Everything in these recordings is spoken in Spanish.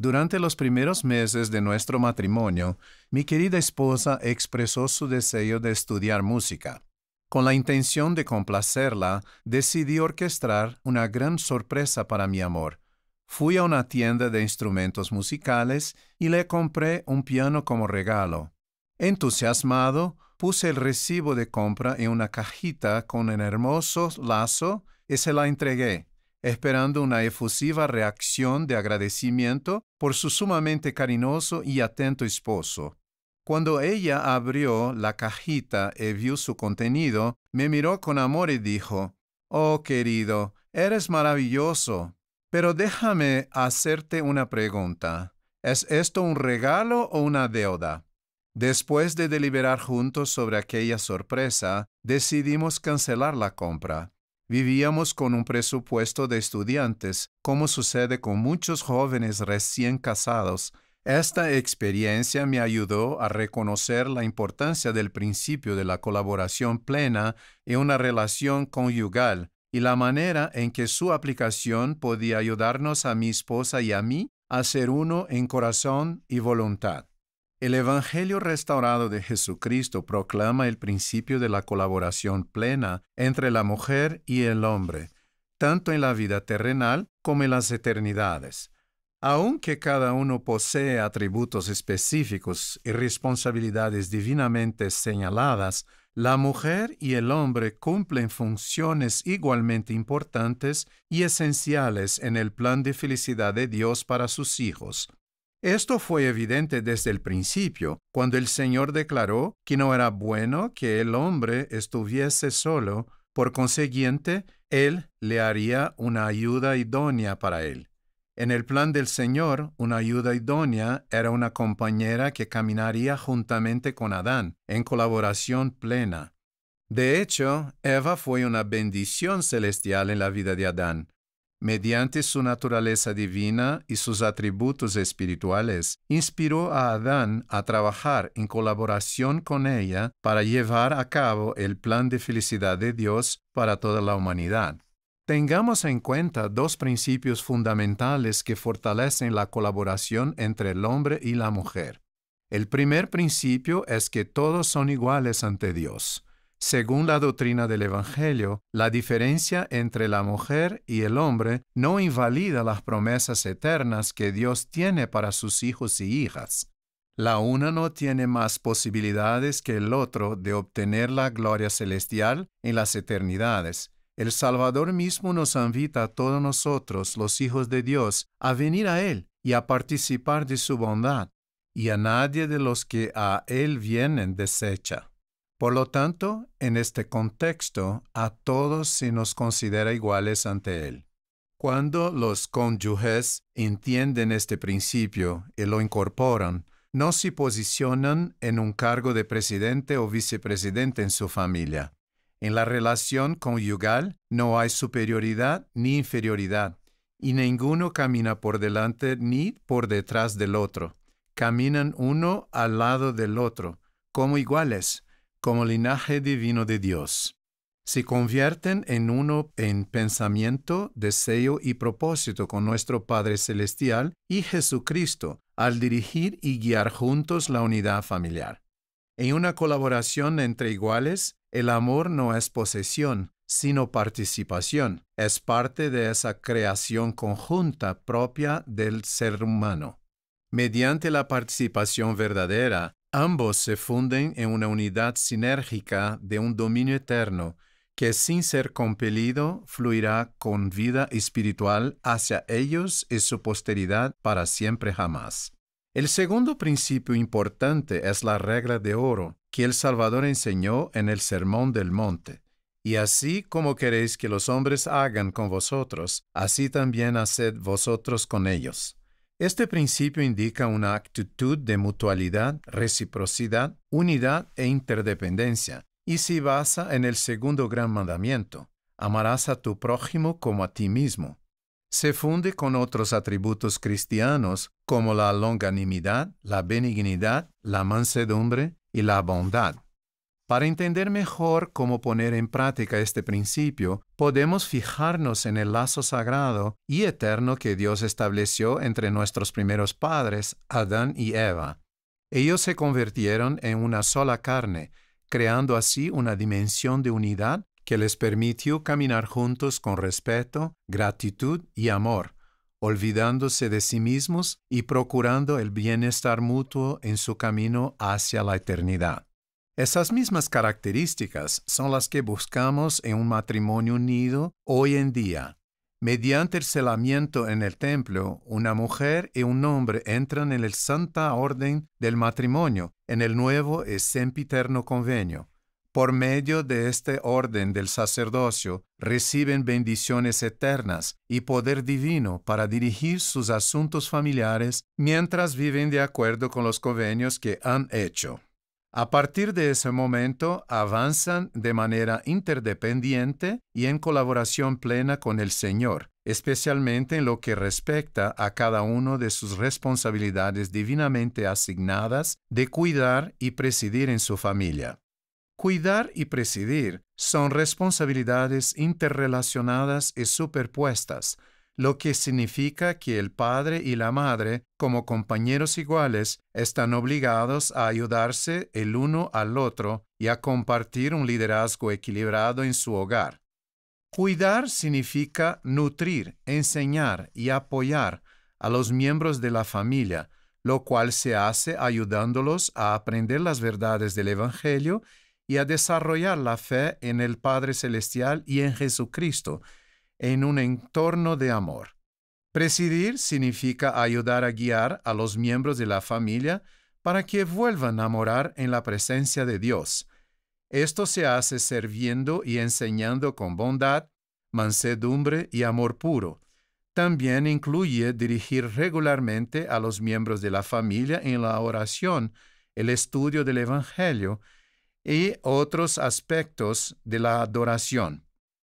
Durante los primeros meses de nuestro matrimonio, mi querida esposa expresó su deseo de estudiar música. Con la intención de complacerla, decidí orquestar una gran sorpresa para mi amor. Fui a una tienda de instrumentos musicales y le compré un piano como regalo. Entusiasmado, puse el recibo de compra en una cajita con un hermoso lazo y se la entregué esperando una efusiva reacción de agradecimiento por su sumamente cariñoso y atento esposo. Cuando ella abrió la cajita y vio su contenido, me miró con amor y dijo, Oh querido, eres maravilloso, pero déjame hacerte una pregunta. ¿Es esto un regalo o una deuda? Después de deliberar juntos sobre aquella sorpresa, decidimos cancelar la compra. Vivíamos con un presupuesto de estudiantes, como sucede con muchos jóvenes recién casados. Esta experiencia me ayudó a reconocer la importancia del principio de la colaboración plena en una relación conyugal y la manera en que su aplicación podía ayudarnos a mi esposa y a mí a ser uno en corazón y voluntad. El Evangelio restaurado de Jesucristo proclama el principio de la colaboración plena entre la mujer y el hombre, tanto en la vida terrenal como en las eternidades. Aunque cada uno posee atributos específicos y responsabilidades divinamente señaladas, la mujer y el hombre cumplen funciones igualmente importantes y esenciales en el plan de felicidad de Dios para sus hijos, esto fue evidente desde el principio, cuando el Señor declaró que no era bueno que el hombre estuviese solo, por consiguiente, Él le haría una ayuda idónea para él. En el plan del Señor, una ayuda idónea era una compañera que caminaría juntamente con Adán, en colaboración plena. De hecho, Eva fue una bendición celestial en la vida de Adán, mediante su naturaleza divina y sus atributos espirituales, inspiró a Adán a trabajar en colaboración con ella para llevar a cabo el plan de felicidad de Dios para toda la humanidad. Tengamos en cuenta dos principios fundamentales que fortalecen la colaboración entre el hombre y la mujer. El primer principio es que todos son iguales ante Dios. Según la doctrina del Evangelio, la diferencia entre la mujer y el hombre no invalida las promesas eternas que Dios tiene para sus hijos y hijas. La una no tiene más posibilidades que el otro de obtener la gloria celestial en las eternidades. El Salvador mismo nos invita a todos nosotros, los hijos de Dios, a venir a Él y a participar de su bondad, y a nadie de los que a Él vienen desecha. Por lo tanto, en este contexto, a todos se nos considera iguales ante Él. Cuando los cónyuges entienden este principio y lo incorporan, no se posicionan en un cargo de presidente o vicepresidente en su familia. En la relación conyugal no hay superioridad ni inferioridad, y ninguno camina por delante ni por detrás del otro. Caminan uno al lado del otro, como iguales, como linaje divino de Dios. Se convierten en uno en pensamiento, deseo y propósito con nuestro Padre Celestial y Jesucristo al dirigir y guiar juntos la unidad familiar. En una colaboración entre iguales, el amor no es posesión, sino participación. Es parte de esa creación conjunta propia del ser humano. Mediante la participación verdadera, Ambos se funden en una unidad sinérgica de un dominio eterno que sin ser compelido fluirá con vida espiritual hacia ellos y su posteridad para siempre jamás. El segundo principio importante es la regla de oro que el Salvador enseñó en el Sermón del Monte. Y así como queréis que los hombres hagan con vosotros, así también haced vosotros con ellos. Este principio indica una actitud de mutualidad, reciprocidad, unidad e interdependencia, y se basa en el segundo gran mandamiento, amarás a tu prójimo como a ti mismo. Se funde con otros atributos cristianos como la longanimidad, la benignidad, la mansedumbre y la bondad. Para entender mejor cómo poner en práctica este principio, podemos fijarnos en el lazo sagrado y eterno que Dios estableció entre nuestros primeros padres, Adán y Eva. Ellos se convirtieron en una sola carne, creando así una dimensión de unidad que les permitió caminar juntos con respeto, gratitud y amor, olvidándose de sí mismos y procurando el bienestar mutuo en su camino hacia la eternidad. Esas mismas características son las que buscamos en un matrimonio unido hoy en día. Mediante el celamiento en el templo, una mujer y un hombre entran en el santa orden del matrimonio, en el nuevo y sempiterno convenio. Por medio de este orden del sacerdocio, reciben bendiciones eternas y poder divino para dirigir sus asuntos familiares mientras viven de acuerdo con los convenios que han hecho. A partir de ese momento avanzan de manera interdependiente y en colaboración plena con el Señor, especialmente en lo que respecta a cada uno de sus responsabilidades divinamente asignadas de cuidar y presidir en su familia. Cuidar y presidir son responsabilidades interrelacionadas y superpuestas, lo que significa que el padre y la madre, como compañeros iguales, están obligados a ayudarse el uno al otro y a compartir un liderazgo equilibrado en su hogar. Cuidar significa nutrir, enseñar y apoyar a los miembros de la familia, lo cual se hace ayudándolos a aprender las verdades del Evangelio y a desarrollar la fe en el Padre Celestial y en Jesucristo, en un entorno de amor. Presidir significa ayudar a guiar a los miembros de la familia para que vuelvan a morar en la presencia de Dios. Esto se hace sirviendo y enseñando con bondad, mansedumbre y amor puro. También incluye dirigir regularmente a los miembros de la familia en la oración, el estudio del Evangelio y otros aspectos de la adoración.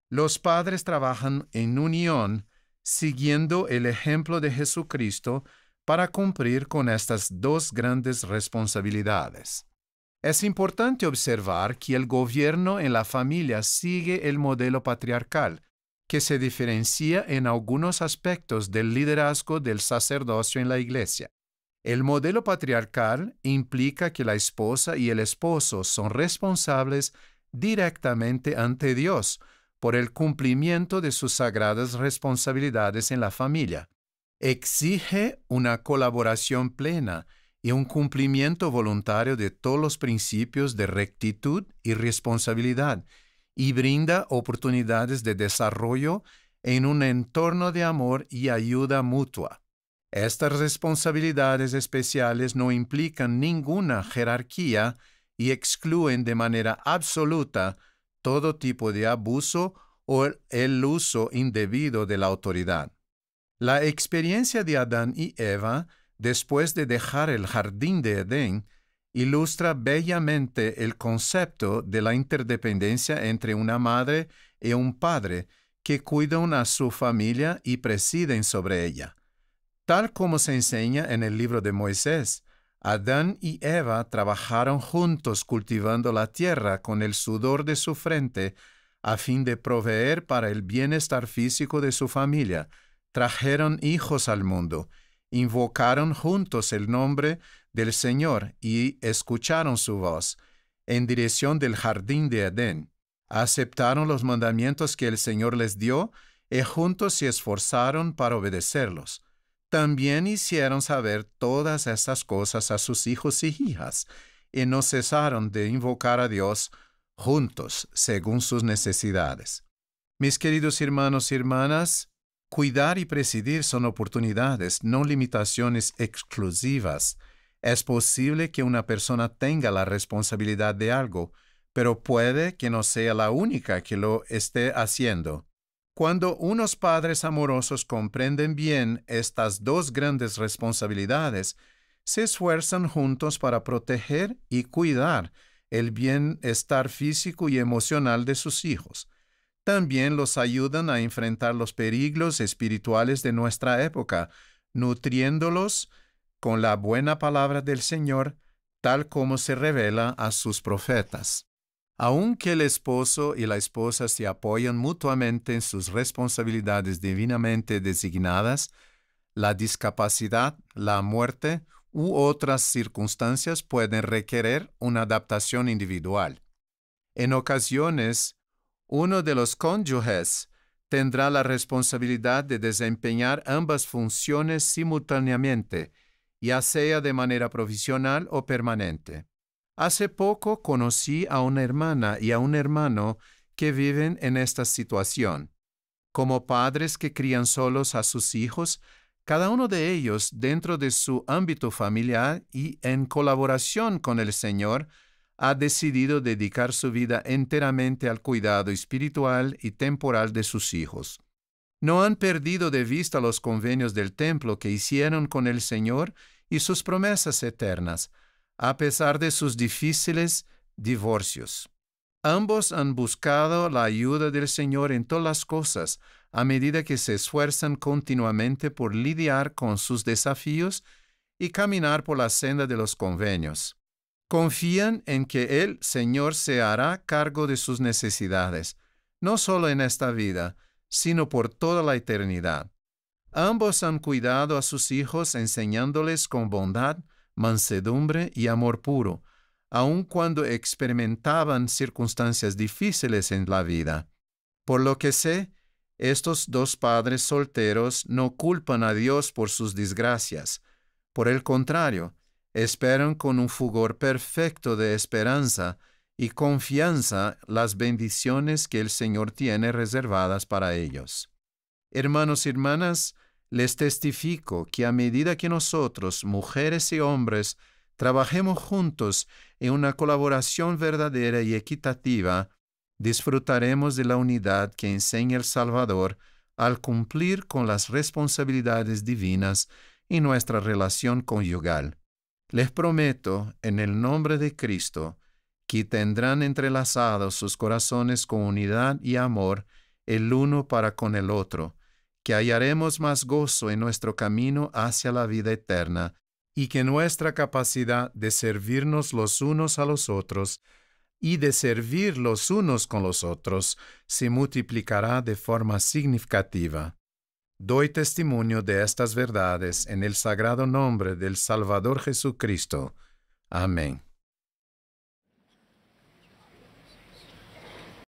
Los padres trabajan en unión siguiendo el ejemplo de Jesucristo para cumplir con estas dos grandes responsabilidades. Es importante observar que el gobierno en la familia sigue el modelo patriarcal, que se diferencia en algunos aspectos del liderazgo del sacerdocio en la iglesia. El modelo patriarcal implica que la esposa y el esposo son responsables directamente ante Dios por el cumplimiento de sus sagradas responsabilidades en la familia. Exige una colaboración plena y un cumplimiento voluntario de todos los principios de rectitud y responsabilidad, y brinda oportunidades de desarrollo en un entorno de amor y ayuda mutua. Estas responsabilidades especiales no implican ninguna jerarquía y excluyen de manera absoluta todo tipo de abuso o el uso indebido de la autoridad. La experiencia de Adán y Eva, después de dejar el jardín de Edén, ilustra bellamente el concepto de la interdependencia entre una madre y un padre que cuidan a su familia y presiden sobre ella, tal como se enseña en el libro de Moisés. Adán y Eva trabajaron juntos cultivando la tierra con el sudor de su frente, a fin de proveer para el bienestar físico de su familia. Trajeron hijos al mundo, invocaron juntos el nombre del Señor y escucharon su voz en dirección del jardín de Edén. Aceptaron los mandamientos que el Señor les dio y juntos se esforzaron para obedecerlos. También hicieron saber todas estas cosas a sus hijos y hijas, y no cesaron de invocar a Dios juntos según sus necesidades. Mis queridos hermanos y hermanas, cuidar y presidir son oportunidades, no limitaciones exclusivas. Es posible que una persona tenga la responsabilidad de algo, pero puede que no sea la única que lo esté haciendo. Cuando unos padres amorosos comprenden bien estas dos grandes responsabilidades, se esfuerzan juntos para proteger y cuidar el bienestar físico y emocional de sus hijos. También los ayudan a enfrentar los peligros espirituales de nuestra época, nutriéndolos con la buena palabra del Señor, tal como se revela a sus profetas. Aunque el esposo y la esposa se apoyan mutuamente en sus responsabilidades divinamente designadas, la discapacidad, la muerte u otras circunstancias pueden requerer una adaptación individual. En ocasiones, uno de los cónyuges tendrá la responsabilidad de desempeñar ambas funciones simultáneamente, ya sea de manera provisional o permanente. Hace poco conocí a una hermana y a un hermano que viven en esta situación. Como padres que crían solos a sus hijos, cada uno de ellos dentro de su ámbito familiar y en colaboración con el Señor, ha decidido dedicar su vida enteramente al cuidado espiritual y temporal de sus hijos. No han perdido de vista los convenios del templo que hicieron con el Señor y sus promesas eternas, a pesar de sus difíciles divorcios. Ambos han buscado la ayuda del Señor en todas las cosas a medida que se esfuerzan continuamente por lidiar con sus desafíos y caminar por la senda de los convenios. Confían en que el Señor se hará cargo de sus necesidades, no solo en esta vida, sino por toda la eternidad. Ambos han cuidado a sus hijos enseñándoles con bondad mansedumbre y amor puro, aun cuando experimentaban circunstancias difíciles en la vida. Por lo que sé, estos dos padres solteros no culpan a Dios por sus desgracias. Por el contrario, esperan con un fulgor perfecto de esperanza y confianza las bendiciones que el Señor tiene reservadas para ellos. Hermanos y hermanas, les testifico que a medida que nosotros, mujeres y hombres, trabajemos juntos en una colaboración verdadera y equitativa, disfrutaremos de la unidad que enseña el Salvador al cumplir con las responsabilidades divinas y nuestra relación conyugal. Les prometo, en el nombre de Cristo, que tendrán entrelazados sus corazones con unidad y amor el uno para con el otro, que hallaremos más gozo en nuestro camino hacia la vida eterna y que nuestra capacidad de servirnos los unos a los otros y de servir los unos con los otros se multiplicará de forma significativa. Doy testimonio de estas verdades en el sagrado nombre del Salvador Jesucristo. Amén.